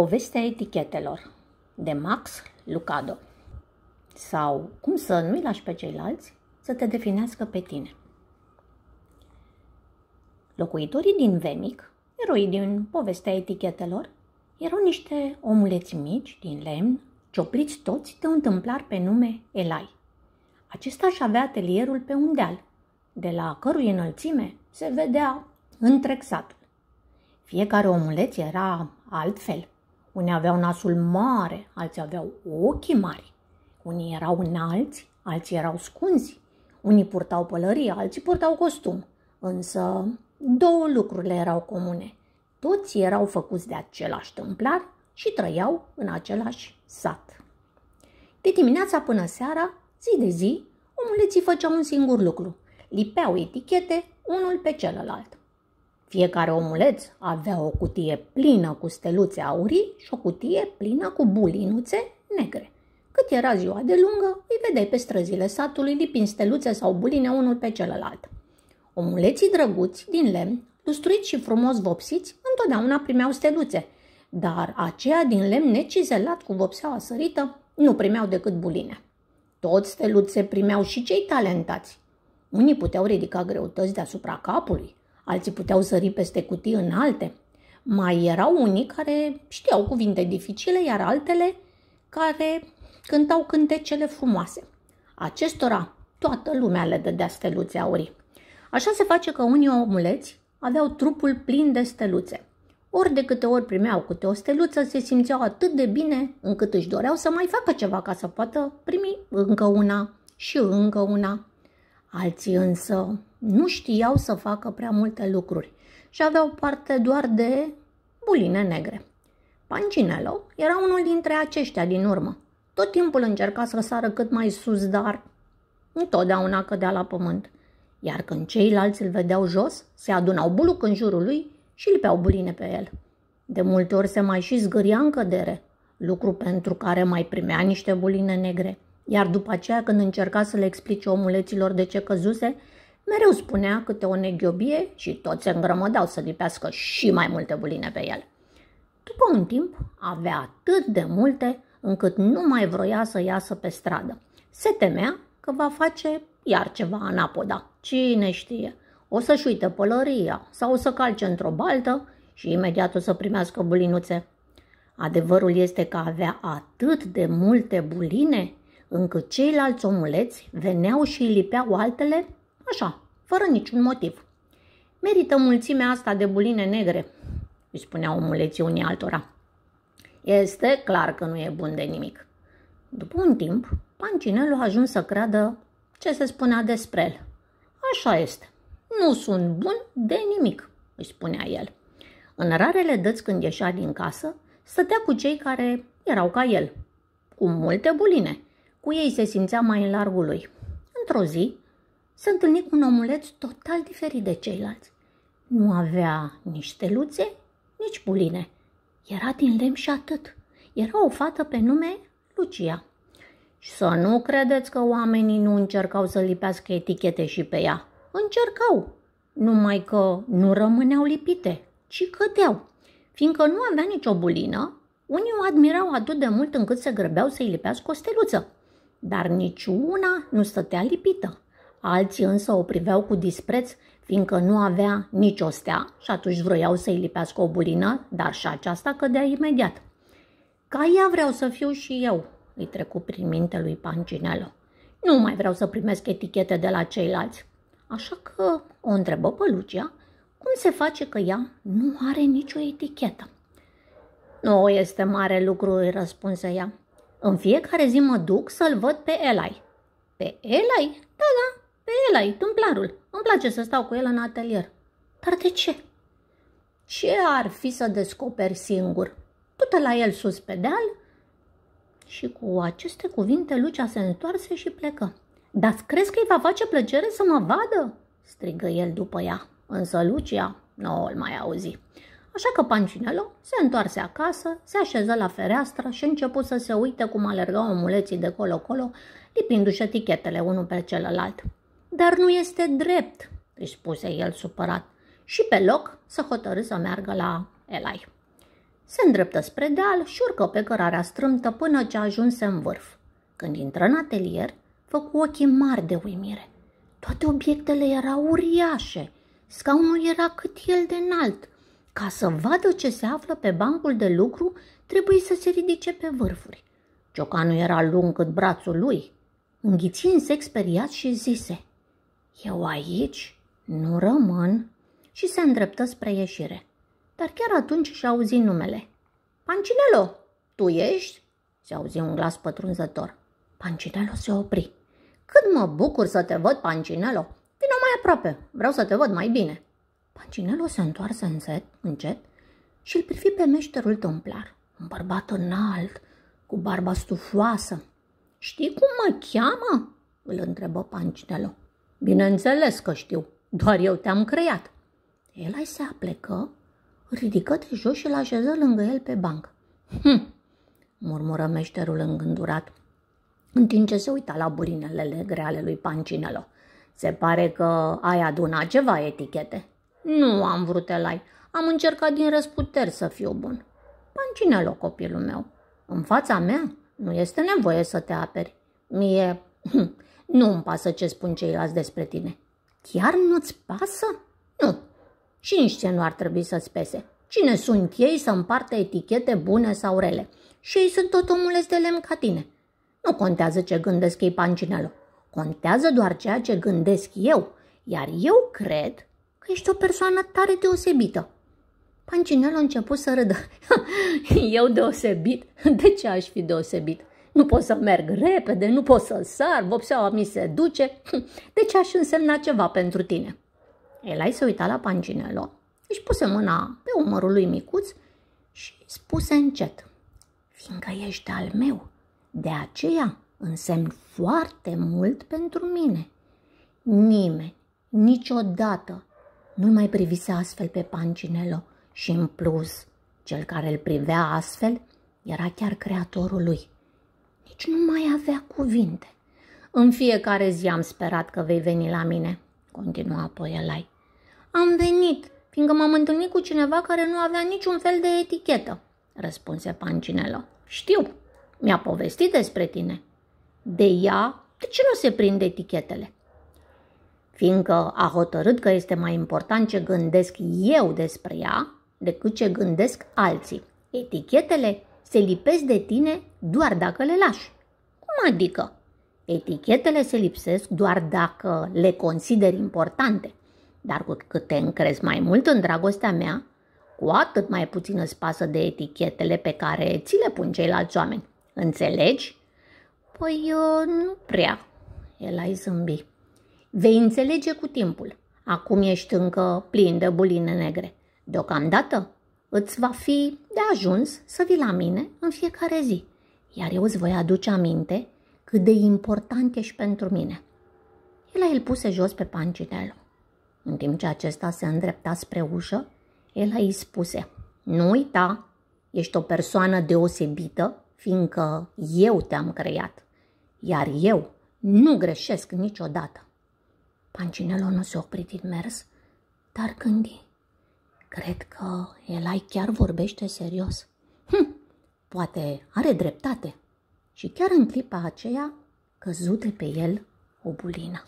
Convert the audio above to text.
Povestea etichetelor de Max Lucado sau cum să nu-i lași pe ceilalți să te definească pe tine. Locuitorii din Vemic, eroi din povestea etichetelor, erau niște omuleți mici din lemn, ciopliți toți de un tâmplar pe nume Elai. Acesta își avea atelierul pe un deal, de la cărui înălțime se vedea întreg satul. Fiecare omuleț era altfel, unii aveau nasul mare, alții aveau ochii mari. Unii erau înalți, alții erau scunzi. Unii purtau pălărie, alții purtau costum. Însă două lucruri le erau comune. Toți erau făcuți de același tâmplar și trăiau în același sat. De dimineața până seara, zi de zi, omuleții făceau un singur lucru. Lipeau etichete unul pe celălalt. Fiecare omuleț avea o cutie plină cu steluțe aurii și o cutie plină cu bulinuțe negre. Cât era ziua de lungă, îi vedeai pe străzile satului lipind steluțe sau buline unul pe celălalt. Omuleții drăguți din lemn, lustruiți și frumos vopsiți, întotdeauna primeau steluțe, dar aceia din lemn necizelat cu vopseaua sărită nu primeau decât buline. Toți steluțe primeau și cei talentați. Unii puteau ridica greutăți deasupra capului, alții puteau sări peste cutii înalte. Mai erau unii care știau cuvinte dificile, iar altele care cântau cântecele frumoase. Acestora toată lumea le dădea steluțe aurii. Așa se face că unii omuleți aveau trupul plin de steluțe. Ori de câte ori primeau câte o steluță, se simțeau atât de bine încât își doreau să mai facă ceva ca să poată primi încă una și încă una. Alții însă nu știau să facă prea multe lucruri și aveau parte doar de buline negre. Pancinello era unul dintre aceștia din urmă. Tot timpul încerca să sară cât mai sus, dar întotdeauna cădea la pământ. Iar când ceilalți îl vedeau jos, se adunau buluc în jurul lui și lipeau buline pe el. De multe ori se mai și zgâria în cădere, lucru pentru care mai primea niște buline negre. Iar după aceea, când încerca să le explice omuleților de ce căzuse, Mereu spunea câte o neghiobie și toți se îngrămădeau să lipească și mai multe buline pe el. După un timp, avea atât de multe încât nu mai vroia să iasă pe stradă. Se temea că va face iar ceva anapoda. Cine știe? O să-și uite pălăria sau o să calce într-o baltă și imediat o să primească bulinuțe. Adevărul este că avea atât de multe buline încât ceilalți omuleți veneau și îi lipeau altele Așa, fără niciun motiv. Merită mulțimea asta de buline negre, îi spunea omuleții unii altora. Este clar că nu e bun de nimic. După un timp, pancinelul a ajuns să creadă ce se spunea despre el. Așa este. Nu sunt bun de nimic, îi spunea el. În rarele dăți când ieșea din casă, stătea cu cei care erau ca el, cu multe buline. Cu ei se simțea mai în largul lui. Într-o zi, s-a întâlnit cu un omuleț total diferit de ceilalți. Nu avea nici steluțe, nici buline. Era din lemn și atât. Era o fată pe nume Lucia. Și să nu credeți că oamenii nu încercau să lipească etichete și pe ea. Încercau, numai că nu rămâneau lipite, ci cădeau. Fiindcă nu avea nicio bulină, unii o admirau atât de mult încât se grăbeau să-i lipească o steluță. Dar niciuna nu stătea lipită alții însă o priveau cu dispreț, fiindcă nu avea nicio stea și atunci vroiau să-i lipească o burină, dar și aceasta cădea imediat. Ca ea vreau să fiu și eu, îi trecu prin minte lui Pancinello. Nu mai vreau să primesc etichete de la ceilalți. Așa că o întrebă pe Lucia cum se face că ea nu are nicio etichetă. Nu este mare lucru, îi răspunse ea. În fiecare zi mă duc să-l văd pe Elai. Pe Elai? Da, da, pe el ai, tâmplarul. Îmi place să stau cu el în atelier. Dar de ce? Ce ar fi să descoperi singur? du la el sus pe deal. Și cu aceste cuvinte, Lucia se întoarse și plecă. Dar crezi că îi va face plăcere să mă vadă? strigă el după ea. Însă Lucia nu o mai auzi. Așa că Pancinelo se întoarse acasă, se așeză la fereastră și început să se uite cum alergau omuleții de colo-colo, lipindu-și etichetele unul pe celălalt. Dar nu este drept, îi spuse el supărat și pe loc să hotărâ să meargă la Elai. Se îndreptă spre deal și urcă pe cărarea strâmtă până ce ajunse în vârf. Când intră în atelier, făcu ochii mari de uimire. Toate obiectele erau uriașe, scaunul era cât el de înalt. Ca să vadă ce se află pe bancul de lucru, trebuie să se ridice pe vârfuri. Ciocanul era lung cât brațul lui. Înghițin se experiat și zise – eu aici nu rămân și se îndreptă spre ieșire. Dar chiar atunci și auzi numele. Pancinelo, tu ești? Se auzi un glas pătrunzător. Pancinelo se opri. Cât mă bucur să te văd, Pancinelo! Vino mai aproape, vreau să te văd mai bine. Pancinelo se întoarse încet, încet și îl privi pe meșterul tâmplar, un bărbat înalt, cu barba stufoasă. Știi cum mă cheamă? îl întrebă Pancinelo. Bineînțeles că știu, doar eu te-am creat. Elai se aplecă, ridică de jos și l-așeză lângă el pe banc. Hm, murmură meșterul îngândurat, în timp ce se uita la burinelele greale lui Pancinelo. Se pare că ai adunat ceva etichete. Nu am vrut, Elai. Am încercat din răsputeri să fiu bun. Pancinelo, copilul meu, în fața mea nu este nevoie să te aperi. Mie hm, nu îmi pasă ce spun ceilalți despre tine. Chiar nu-ți pasă? Nu. Și nici ce nu ar trebui să-ți pese. Cine sunt ei să împartă etichete bune sau rele? Și ei sunt tot omuleți de lemn ca tine. Nu contează ce gândesc ei, Pancinello. Contează doar ceea ce gândesc eu. Iar eu cred că ești o persoană tare deosebită. Pancinelul a început să râdă. eu deosebit? De ce aș fi deosebit? nu pot să merg repede, nu pot să sar, vopseaua mi se duce, deci aș însemna ceva pentru tine. Elai se uita la Panginello, își puse mâna pe umărul lui micuț și spuse încet, fiindcă ești al meu, de aceea însemn foarte mult pentru mine. Nimeni, niciodată, nu mai privise astfel pe Pancinello și în plus, cel care îl privea astfel era chiar creatorul lui nici nu mai avea cuvinte. În fiecare zi am sperat că vei veni la mine, continua apoi Elai. Am venit, fiindcă m-am întâlnit cu cineva care nu avea niciun fel de etichetă, răspunse Pancinelo. Știu, mi-a povestit despre tine. De ea, de ce nu se prind etichetele? Fiindcă a hotărât că este mai important ce gândesc eu despre ea decât ce gândesc alții. Etichetele se lipesc de tine doar dacă le lași. Cum adică? Etichetele se lipsesc doar dacă le consideri importante. Dar cu cât te încrezi mai mult în dragostea mea, cu atât mai puțin îți pasă de etichetele pe care ți le pun ceilalți oameni. Înțelegi? Păi eu uh, nu prea, el ai zâmbi. Vei înțelege cu timpul. Acum ești încă plin de buline negre. Deocamdată Îți va fi de ajuns să vii la mine în fiecare zi, iar eu îți voi aduce aminte cât de important ești pentru mine. El a îl puse jos pe pancinelul. În timp ce acesta se îndrepta spre ușă, a îi spuse, nu uita, ești o persoană deosebită, fiindcă eu te-am creat, iar eu nu greșesc niciodată. Pancinelul nu se opri din mers, dar gândi, Cred că ai chiar vorbește serios. Hm, poate are dreptate. Și chiar în clipa aceea căzute pe el o bulină.